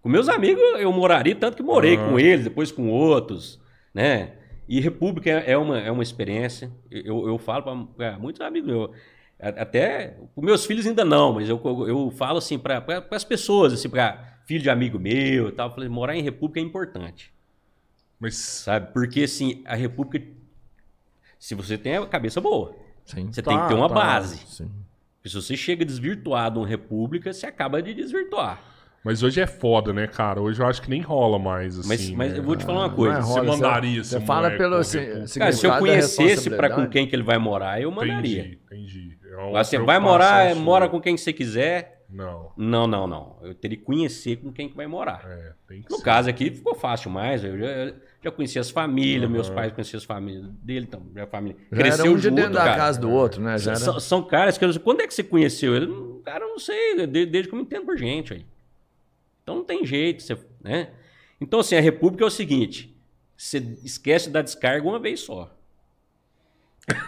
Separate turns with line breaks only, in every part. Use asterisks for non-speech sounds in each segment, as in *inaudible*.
Com meus amigos eu moraria, tanto que morei com ah. eles, depois com outros, né? E República é uma, é uma experiência. Eu, eu falo para é, muitos amigos meus, até os meus filhos ainda não, mas eu, eu, falo assim para as pessoas, assim, para filho de amigo meu e tal, falei, morar em República é importante. Mas... Sabe? Porque assim, a República, se você tem a cabeça boa, sim. você tá, tem que ter tá, uma tá, base. Sim. Porque se você chega desvirtuado em República, você acaba de desvirtuar. Mas
hoje é foda, né, cara? Hoje eu acho que nem rola mais, assim. Mas, mas né? eu vou te falar uma coisa. É você mandaria esse
Fala pelo se, cara, se eu conhecesse para com quem
que ele vai morar, eu mandaria. Entendi, entendi. É assim, vai morar, é, mora com quem você quiser. Não. Não, não, não. Eu teria que conhecer com quem que vai morar. É, tem que no ser. caso aqui, ficou fácil mais. Eu já, já conhecia as famílias, uhum. meus pais conheciam as famílias dele, então, minha família. Já Cresceu era um junto, de dentro cara. da casa do outro, né? Era... São, são, caras que eu não sei. Quando é que você conheceu ele? Cara, eu não sei, desde, desde que eu me entendo por gente aí. Então não tem jeito, você, né? Então assim, a república é o seguinte, você esquece da descarga uma vez só.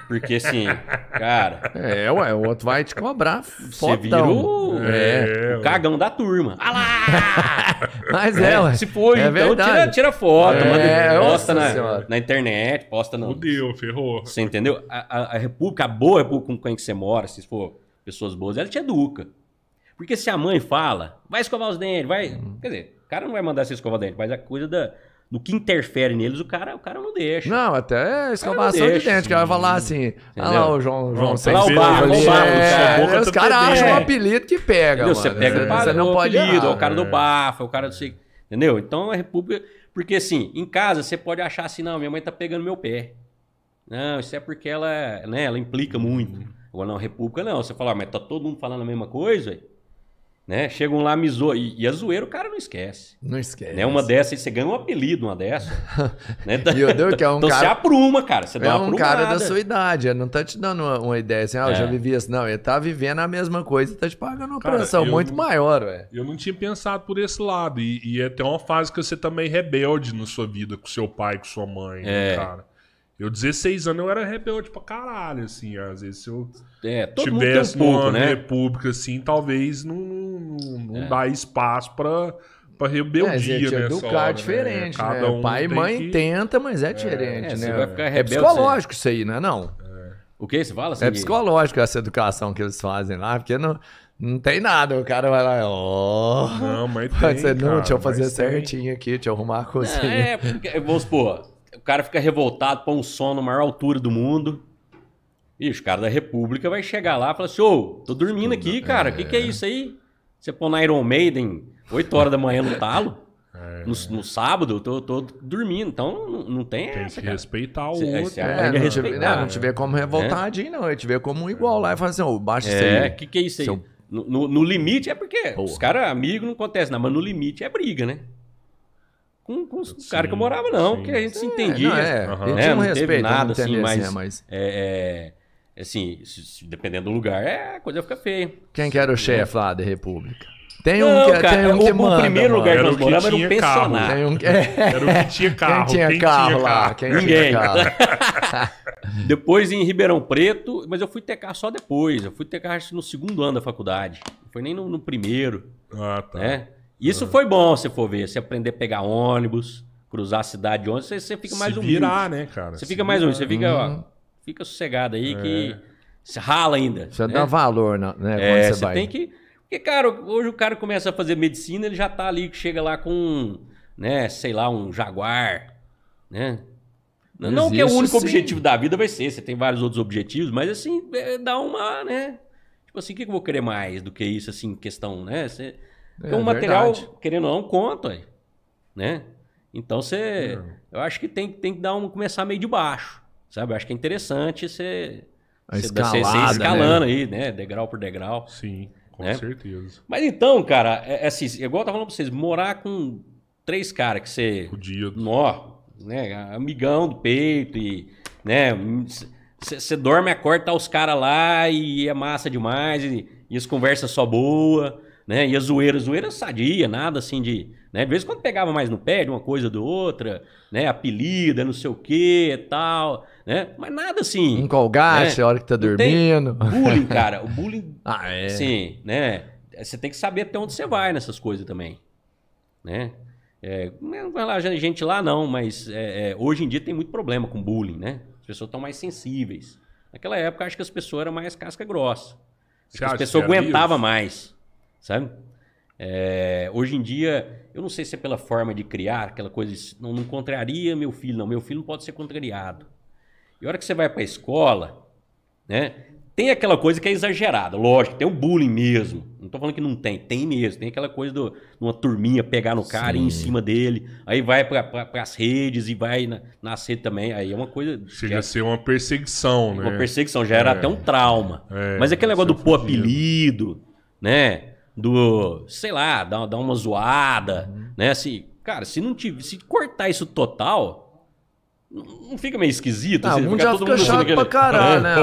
Porque assim, *laughs* cara. É, ué, o outro vai te cobrar. Você virou é, é, o cagão da turma. Ah lá! *laughs* Mas é, é, ué. Se for, é então tira, tira foto, é, manda, é, posta na, na, internet, posta no. Fudeu, ferrou. Você entendeu? A, a, a República, a boa República com quem que você mora, se for pessoas boas, ela te educa. Porque se a mãe fala, vai escovar os dentes, vai. Uhum. Quer dizer, o cara não vai mandar você escovar os dentes, mas a coisa da, no que interfere neles, o cara, o cara não deixa. Não, até é escovação de dente, que ela vai falar assim, ah olha lá o João, João sem lá o barco, ali, o é, é, os caras acham um apelido que pega, mano. Você pega é, você, você não é pode apelido, é o cara do é. bafo, é o cara do... Entendeu? Então a república... Porque assim, em casa você pode achar assim, não, minha mãe tá pegando meu pé. Não, isso é porque ela, né, ela implica muito. Uhum. Agora não república não, você fala, ah, mas tá todo mundo falando a mesma coisa, né? Chegam lá, me E, e a é zoeira o cara não esquece. Não esquece. Né? Uma dessa, você ganha um apelido, uma dessa. *laughs* né? e eu deu que é um então cara... você apruma, cara. Você é dá uma um aprumada. cara da sua
idade. não tá te dando uma, uma ideia assim, ah, eu é. já vivi assim. Não, ele tá vivendo a mesma coisa e tá te pagando uma pensão pressão muito não, maior, ué. Eu não tinha pensado por
esse lado. E, e é até uma fase que você também tá rebelde na sua vida com seu pai, com sua mãe, né, é. né, cara. Eu, 16 anos, eu era rebelde pra caralho, assim. Às vezes, se eu é, tivesse um né? república, assim, talvez não, não, não é. dá espaço pra,
pra rebeldia, é, né? É educar é né? diferente, né? Cada né? Um Pai e mãe que... tenta, mas é, é diferente, é, né? Vai ficar rebelde, é psicológico isso aí, não é não? O que você fala? Assim, é psicológico essa educação que eles fazem lá, porque não... Não tem nada, o cara vai lá, ó. Oh, não, mas *laughs* tem. Você, não, cara, deixa eu fazer certinho tem. aqui, deixa eu arrumar a cozinha. É, porque,
vamos supor, o cara fica revoltado, põe um som na maior altura do mundo. E os caras da República vai chegar lá e falar assim: ô, tô dormindo aqui, cara, o é... que, que é isso aí? Você põe na Iron Maiden 8 horas da manhã no talo? É... No, no, sábado, eu tô, tô dormindo, então não, não tem, tem essa. que cara. respeitar o cê, é, outro. Cê né? é, é não, respeitar. Tiver, não, não tiver como revoltadinho, é. não. Eu é, tiver como um igual lá e falar assim, ô, baixa isso aí. É, que que é isso aí? Seu... No, no, no, limite é porque Porra. os caras amigos não acontece nada, mas no limite é briga, né? com, com o cara que eu morava, não, sim. que a gente se é, entendia. É, não, é, uhum. né? não respeito, teve nada assim, assim, mas. mas... É, é, assim, dependendo do lugar, é, a coisa fica feia. Quem que era o chefe lá da República? Tem um, não, que, é, cara, tem um que o, manda. O primeiro mano. lugar que nós morávamos era um pensionário. Tem um... É. Era o que tinha carro. Quem tinha quem carro tinha lá? Quem Ninguém. Carro. *laughs* depois em Ribeirão Preto, mas eu fui tecar só depois. Eu fui tecar no segundo ano da faculdade. Não foi nem no, no primeiro. Ah, tá. Né? Isso foi bom, se for ver. Você aprender a pegar ônibus, cruzar a cidade de ônibus, você, fica mais se humilde. virar, né, cara? Você se fica mais um, você fica, ó, uhum. fica sossegado aí que é. você rala ainda. Você né? dá valor,
né? É, você, você vai. tem
que... Porque, cara, hoje o cara começa a fazer medicina, ele já tá ali, chega lá com, né, sei lá, um jaguar, né? Não, que é o único sim. objetivo da vida vai ser, você tem vários outros objetivos, mas assim, é, dá uma, né? Tipo assim, o que eu vou querer mais do que isso, assim, questão, né? Você, é, então, o material, verdade. querendo ou não, conta, né? Então, você... É. Eu acho que tem, tem que dar um, começar meio de baixo, sabe? Eu acho que é interessante você... você, escalando né? aí, né? Degrau por degrau. Sim, com né? certeza. Mas então, cara, é, é assim, igual eu tava falando pra vocês, morar com três caras que você... Fudido. Nó, né? Amigão do peito e... Né? Você dorme, acorda, tá os caras lá e é massa demais e, e as conversas só boa né? E a zoeira, a zoeira sadia, nada assim de. Né? De vez em quando pegava mais no pé de uma coisa ou de outra, né? Apelida, não sei o quê e tal, né? Mas nada assim. Um colgar, né? a hora que tá dormindo.
Bullying, *laughs* cara. O
bullying. ah, é. Sim, né? Você tem que saber até onde você vai nessas coisas também, né? É, não vai lá gente lá não, mas é, é, hoje em dia tem muito problema com bullying, né? As pessoas estão mais sensíveis. Naquela época, acho que as pessoas eram mais casca grossa. Acho que as pessoas aguentavam mais sabe? É, hoje em dia, eu não sei se é pela forma de criar, aquela coisa de, não, não contraria meu filho, não, meu filho não pode ser contrariado. E a hora que você vai para a escola, né, tem aquela coisa que é exagerada, lógico, tem o bullying mesmo. Não estou falando que não tem, tem mesmo. Tem aquela coisa de uma turminha pegar no cara Sim. e ir em cima dele. Aí vai para as redes e vai na, nascer também. Aí é uma coisa. Chega a ser uma perseguição, é né? Uma perseguição, já era é. até um trauma. É, Mas é aquele negócio é do pô apelido, né? do, sei lá, dar, dar uma zoada, uhum. né? Se, cara, se não tiver, se cortar isso total, não fica meio esquisito? Não, ah, assim, mundo já fica mundo chato pra caralho, *laughs* é, né?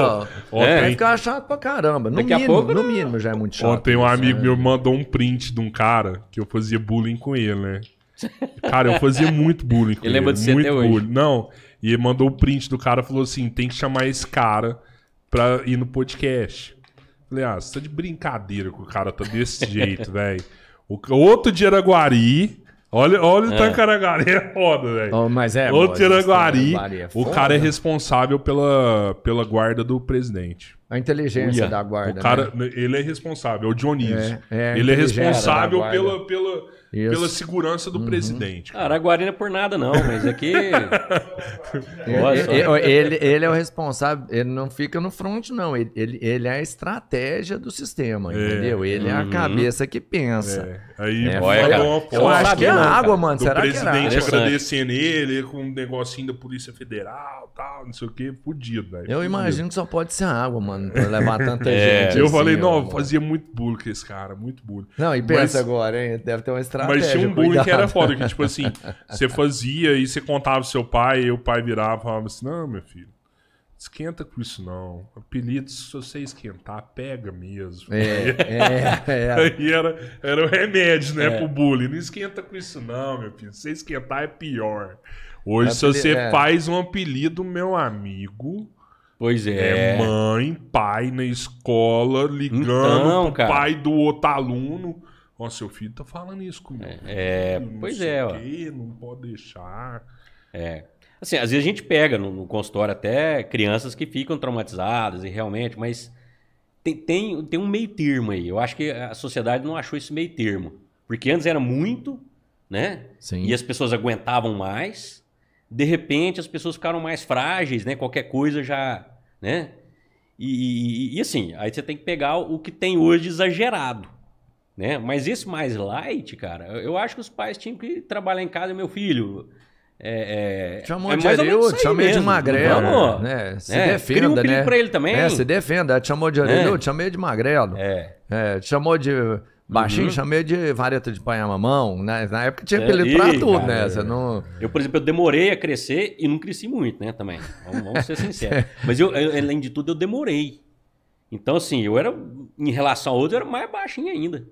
É. Vai ficar chato pra caramba. No Daqui mínimo, a pouco, no mínimo já é muito chato. Ontem um amigo né? meu
mandou um print de um cara que eu fazia bullying com ele, né? Cara, eu fazia muito bullying com ele. Lembra de ser muito até bullying. Hoje. Não, e ele mandou o um print do cara falou assim: tem que chamar esse cara pra ir no podcast. Falei, ah, você tá de brincadeira com o cara, tá desse jeito, *laughs* velho. Outro de Araguari. Olha, olha é. o Tancaraguari, é
foda, velho. Oh, mas é, Outro de Araguari. É o cara é
responsável pela, pela guarda do presidente.
A inteligência da
guarda. O cara, né? ele é responsável, é o Dionísio. É, é ele é responsável pela, pela
isso. pela segurança do uhum. presidente. Ah, cara. Araguari é por nada, não, mas aqui. É *laughs* ele,
ele é o responsável, ele não fica no front, não. Ele, ele, ele é a estratégia do sistema, é. entendeu? Ele é a uhum. cabeça que pensa. É. Aí é, olha, uma Eu acho que é água, mano. Será que é? O presidente agradecendo
ele com um negocinho da Polícia Federal tal, não sei o que, fudido, velho. Eu imagino
que só pode ser água, mano, pra levar tanta *laughs* é. gente. Eu assim, falei, não,
fazia muito bullying com esse cara, muito bullying. Não, e pensa mas... agora, hein? Deve ter uma estratégia mas tinha um bullying que era foda, que tipo assim, você fazia e você contava pro seu pai, e o pai virava e falava assim: não, meu filho. Esquenta com isso, não. Apelido, se você esquentar, pega mesmo. É, é, é. *laughs* Aí era, era o remédio, né, é. pro bullying. Não esquenta com isso, não, meu filho. Se você esquentar, é pior. Hoje, apelido, se você é. faz um apelido, meu amigo. Pois é. é mãe, pai na escola, ligando então, pro cara. pai do outro aluno. Ó, seu filho tá falando isso comigo.
É, é pois é, ó.
Quê, não pode deixar.
É. Assim, às vezes a gente pega no, no consultório até crianças que ficam traumatizadas e realmente, mas tem, tem, tem um meio termo aí. Eu acho que a sociedade não achou esse meio termo. Porque antes era muito, né? Sim. E as pessoas aguentavam mais. De repente as pessoas ficaram mais frágeis, né? Qualquer coisa já, né? E, e, e assim, aí você tem que pegar o que tem hoje exagerado. Né? Mas esse mais light, cara, eu acho que os pais tinham que trabalhar em casa, meu filho. É, é, chamou é de areu, chamei de magrelo. Né? né? Se é, defenda, um né? pra ele também. É, se
defenda. Te chamou de areu, é. te chamei de magrelo. É. é te chamou de baixinho, uhum. chamei de vareta de panha mamão.
Né? Na época tinha apelido é, pra tudo, né? Você não... Eu, por exemplo, eu demorei a crescer e não cresci muito, né? Também. Vamos, vamos ser sinceros. *laughs* Mas eu, eu, além de tudo, eu demorei. Então, assim, eu era, em relação a outro, eu era mais baixinho ainda.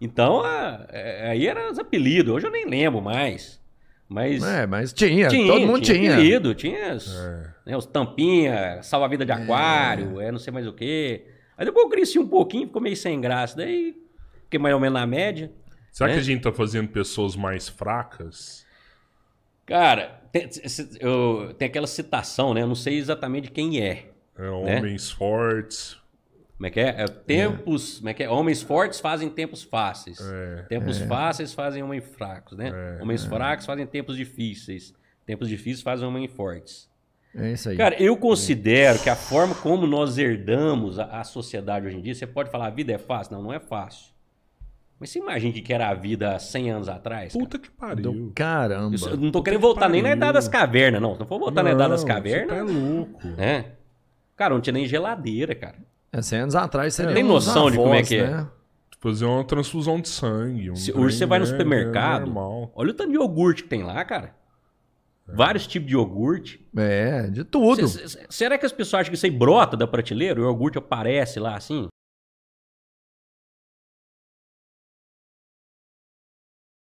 Então, a, é, a, é, aí era os apelidos. Hoje eu nem lembro mais. Mas, é, mas tinha, tinha, todo mundo tinha. Tinha apelido, tinha é. os, é. né, os tampinha, salva-vida de aquário, é. é. não sei mais o quê. Aí depois eu cresci um pouquinho, ficou meio sem graça. Daí fiquei mais ou menos na média. Será né? que a
gente tá fazendo
pessoas mais
fracas?
Cara, tem, eu, tem aquela citação, né? Eu não sei exatamente quem é. É, né? homens
né? fortes,
como é que é? é tempos. É. Como é que é? Homens fortes fazem tempos fáceis. É. Tempos é. fáceis fazem homens fracos, né? É, homens é. fracos fazem tempos difíceis. Tempos difíceis fazem homens fortes. É isso aí. Cara, eu considero que a forma como nós herdamos a, a, sociedade hoje em dia, você pode falar a vida é fácil? Não, não é fácil. Mas você imagina que era a vida 100 anos atrás? Cara? Puta que pariu.
caramba. Isso, não tô Puta querendo voltar nem na Idade das Cavernas, não. Não for voltar não, na Idade das Cavernas.
Você tá louco. É. Cara, não tinha nem geladeira, cara.
É, 100 anos atrás
seria. Tem noção de como é que é? né? é? Fazer uma transfusão de sangue. Um Se, hoje você vai no né, supermercado.
É olha o tanto de iogurte que tem lá, cara. É. Vários tipos de iogurte. É, de tudo. C será que as pessoas acham que isso aí brota da prateleira? O iogurte aparece lá assim?